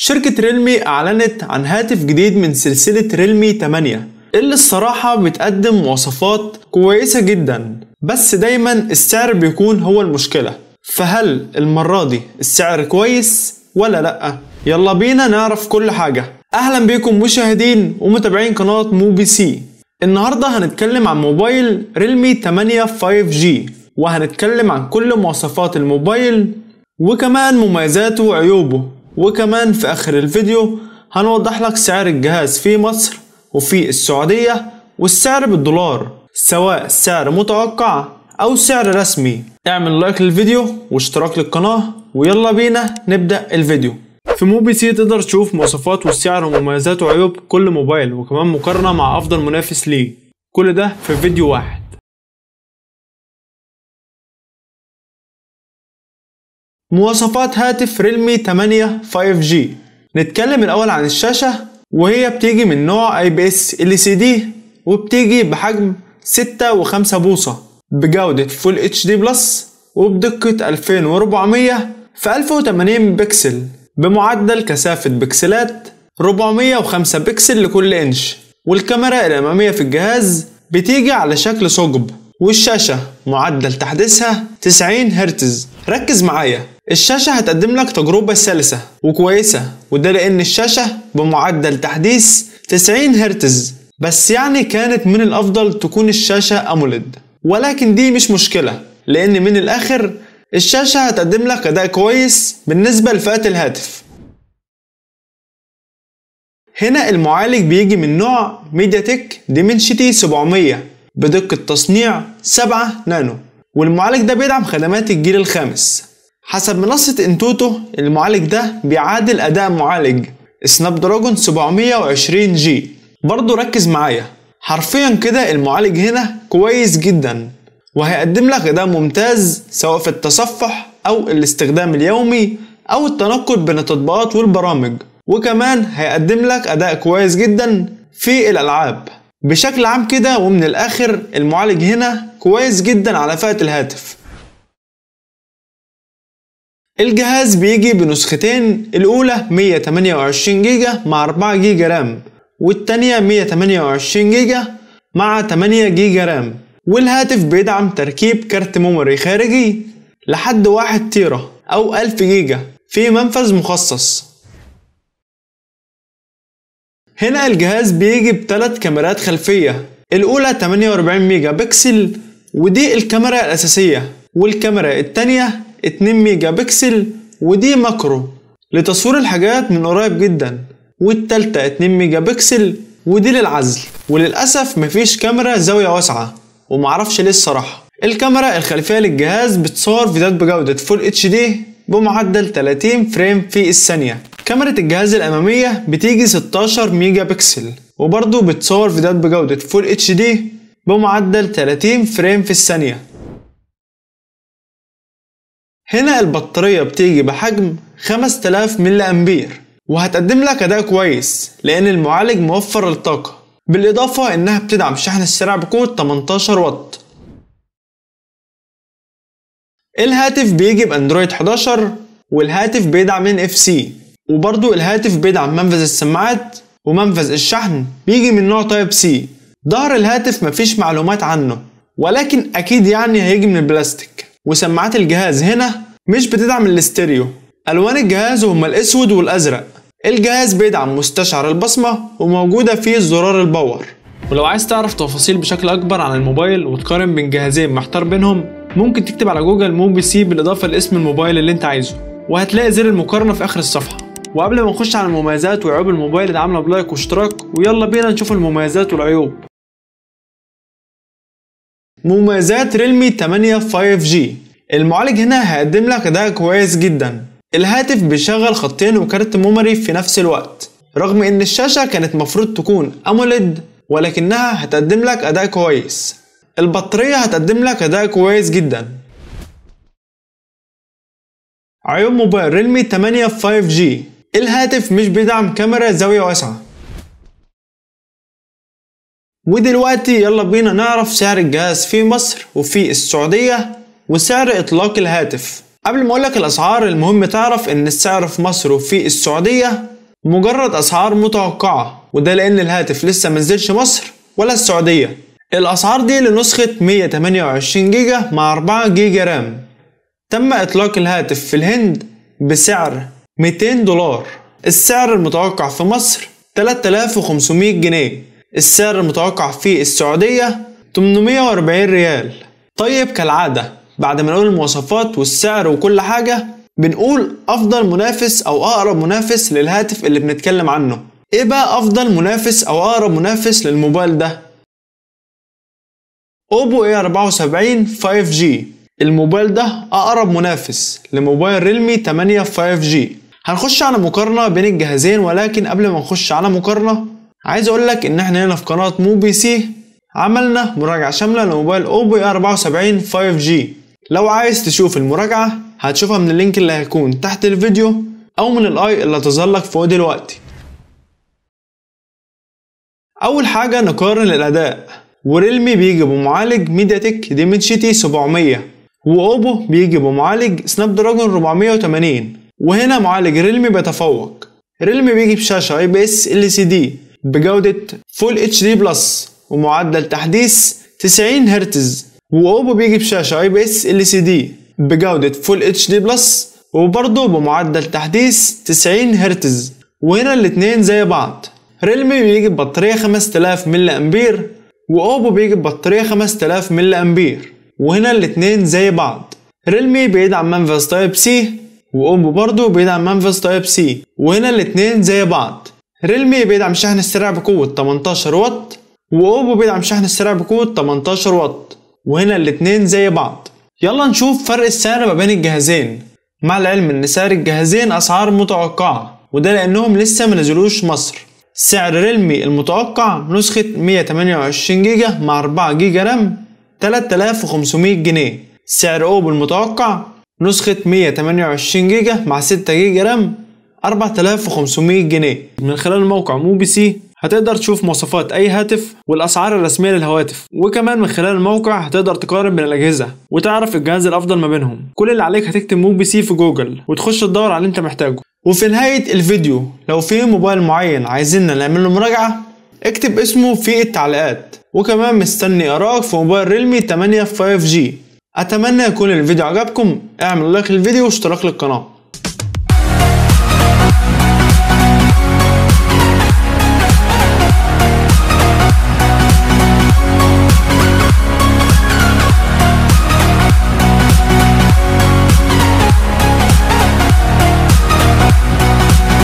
شركة ريلمي أعلنت عن هاتف جديد من سلسلة ريلمي 8 اللي الصراحة بتقدم مواصفات كويسة جدا بس دايما السعر بيكون هو المشكلة فهل المرة دي السعر كويس ولا لأ؟ يلا بينا نعرف كل حاجة أهلا بيكم مشاهدين ومتابعين قناة موبي سي النهاردة هنتكلم عن موبايل ريلمي 8 5G وهنتكلم عن كل مواصفات الموبايل وكمان مميزاته وعيوبه وكمان في اخر الفيديو هنوضح لك سعر الجهاز في مصر وفي السعودية والسعر بالدولار سواء سعر متوقع او سعر رسمي اعمل لايك للفيديو واشتراك للقناة ويلا بينا نبدأ الفيديو في موبي سي تقدر تشوف مواصفات والسعر ومميزات وعيوب كل موبايل وكمان مقارنة مع افضل منافس ليه كل ده في فيديو واحد مواصفات هاتف ريلمي 8 5G نتكلم الأول عن الشاشة وهي بتيجي من نوع اي بي اس ال سي دي وبتيجي بحجم 6 و5 بوصة بجودة فول اتش دي بلس وبدقة 2400 في 1080 بكسل بمعدل كثافة بكسلات 405 بكسل لكل انش والكاميرا الأمامية في الجهاز بتيجي على شكل ثقب والشاشة معدل تحديثها 90 هرتز ركز معايا الشاشة هتقدم لك تجربة سلسة وكويسة وده لأن الشاشة بمعدل تحديث 90 هرتز بس يعني كانت من الأفضل تكون الشاشة أموليد ولكن دي مش مشكلة لأن من الآخر الشاشة هتقدم لك أداء كويس بالنسبة لفئة الهاتف هنا المعالج بيجي من نوع ميديا تك ديمنشيتي 700 بدقة تصنيع 7 نانو والمعالج ده بيدعم خدمات الجيل الخامس حسب منصة انتوتو المعالج ده بيعادل أداء معالج سناب دراجون 720 جي برضه ركز معايا حرفيا كده المعالج هنا كويس جدا وهيقدم لك أداء ممتاز سواء في التصفح أو الاستخدام اليومي أو التنقل بين التطبيقات والبرامج وكمان هيقدم لك أداء كويس جدا في الألعاب بشكل عام كده ومن الاخر المعالج هنا كويس جدا على فئة الهاتف الجهاز بيجي بنسختين الاولى 128 جيجا مع 4 جيجا رام والتانية 128 جيجا مع 8 جيجا رام والهاتف بيدعم تركيب كارت ميموري خارجي لحد 1 تيرا او 1000 جيجا في منفذ مخصص هنا الجهاز بيجي بثلاث كاميرات خلفية الأولى 48 ميجا بكسل ودي الكاميرا الأساسية والكاميرا التانية 2 ميجا بكسل ودي ماكرو لتصوير الحاجات من قريب جدا والتالتة 2 ميجا بكسل ودي للعزل وللأسف مفيش كاميرا زاوية واسعة ومعرفش ليه الصراحة الكاميرا الخلفية للجهاز بتصور فيديوهات بجودة فول اتش دي بمعدل 30 فريم في الثانية كاميرا الجهاز الاماميه بتيجي 16 ميجا بكسل وبرضه بتصور فيديوهات بجوده فول اتش دي بمعدل 30 فريم في الثانيه هنا البطاريه بتيجي بحجم 5000 ملي امبير وهتقدم لك اداء كويس لان المعالج موفر الطاقه بالاضافه انها بتدعم شحن السريع بقوه 18 واط الهاتف بيجي باندرويد 11 والهاتف بيدعم NFC وبرضو الهاتف بيدعم منفذ السماعات ومنفذ الشحن بيجي من نوع تايب سي ظهر الهاتف مفيش معلومات عنه ولكن اكيد يعني هيجي من البلاستيك وسماعات الجهاز هنا مش بتدعم الاستيريو الوان الجهاز هما الاسود والازرق الجهاز بيدعم مستشعر البصمة وموجودة فيه زرار الباور ولو عايز تعرف تفاصيل بشكل أكبر عن الموبايل وتقارن بين جهازين محتار بينهم ممكن تكتب على جوجل موبي سي بالإضافة لاسم الموبايل اللي أنت عايزه وهتلاقي زر المقارنة في آخر الصفحة وقبل ما نخش على المميزات وعيوب الموبايل ادعمنا بلايك واشتراك ويلا بينا نشوف المميزات والعيوب مميزات ريلمي 8 5G المعالج هنا هيقدم لك أداء كويس جدا الهاتف بيشغل خطين وكارت ميموري في نفس الوقت رغم ان الشاشة كانت مفروض تكون أموليد ولكنها هتقدم لك أداء كويس البطارية هتقدم لك أداء كويس جدا عيوب موبايل ريلمي 8 5G الهاتف مش بيدعم كاميرا زاوية واسعة ودلوقتي يلا بينا نعرف سعر الجهاز في مصر وفي السعودية وسعر اطلاق الهاتف قبل ما اقولك الاسعار المهم تعرف ان السعر في مصر وفي السعودية مجرد اسعار متوقعة وده لان الهاتف لسه منزلش مصر ولا السعودية الاسعار دي لنسخة 128 جيجا مع 4 جيجا رام تم اطلاق الهاتف في الهند بسعر 200 دولار السعر المتوقع في مصر 3500 جنيه السعر المتوقع في السعودية 840 ريال طيب كالعادة بعد ما نقول المواصفات والسعر وكل حاجة بنقول أفضل منافس أو أقرب منافس للهاتف اللي بنتكلم عنه إيه بقى أفضل منافس أو أقرب منافس للموبايل ده؟ أوبو A74 إيه 5G الموبايل ده أقرب منافس لموبايل ريلمي 8 5G هنخش على مقارنه بين الجهازين ولكن قبل ما نخش على مقارنه عايز اقول لك ان احنا هنا في قناه مو بي سي عملنا مراجعه شامله لموبايل اوبو 74 5G لو عايز تشوف المراجعه هتشوفها من اللينك اللي هيكون تحت الفيديو او من الاي اللي هتظهر لك فوق دلوقتي اول حاجه نقارن الاداء وريلمي بيجي بمعالج ميديا تك ديمنشيتي 700 واوبو بيجي بمعالج سناب دراجون 480 وهنا معالج ريلمي بيتفوق ريلمي بيجي بشاشة اي بي اس ال سي دي بجودة فول اتش دي بلس ومعدل تحديث 90 هرتز واوبو بيجي بشاشة اي بي اس ال سي دي بجودة فول اتش دي بلس وبرضه بمعدل تحديث 90 هرتز وهنا الاتنين زي بعض ريلمي بيجي ببطارية 5000 ملي امبير واوبو بيجي ببطارية 5000 ملي امبير وهنا الاتنين زي بعض ريلمي بيدعم منفذ تايب سي وأم برضه بيدعم منفذ تايب سي وهنا الاتنين زي بعض ريلمي بيدعم شحن السريع بقوة 18 واط وأوبو بيدعم شحن السريع بقوة 18 واط وهنا الاتنين زي بعض يلا نشوف فرق السعر ما بين الجهازين مع العلم ان سعر الجهازين اسعار متوقعة وده لانهم لسه منزلوش مصر سعر ريلمي المتوقع نسخة 128 جيجا مع 4 جيجا رام 3500 جنيه سعر اوبو المتوقع نسخة 128 جيجا مع 6 جيجا رام 4500 جنيه من خلال موقع موبي سي هتقدر تشوف مواصفات اي هاتف والاسعار الرسميه للهواتف وكمان من خلال الموقع هتقدر تقارن بين الاجهزه وتعرف الجهاز الافضل ما بينهم كل اللي عليك هتكتب موبي سي في جوجل وتخش تدور على اللي انت محتاجه وفي نهايه الفيديو لو في موبايل معين عايزيننا نعمل له مراجعه اكتب اسمه في التعليقات وكمان مستني ارائك في موبايل ريلمي 8 5G اتمنى يكون الفيديو عجبكم اعمل لايك للفيديو واشتراك للقناه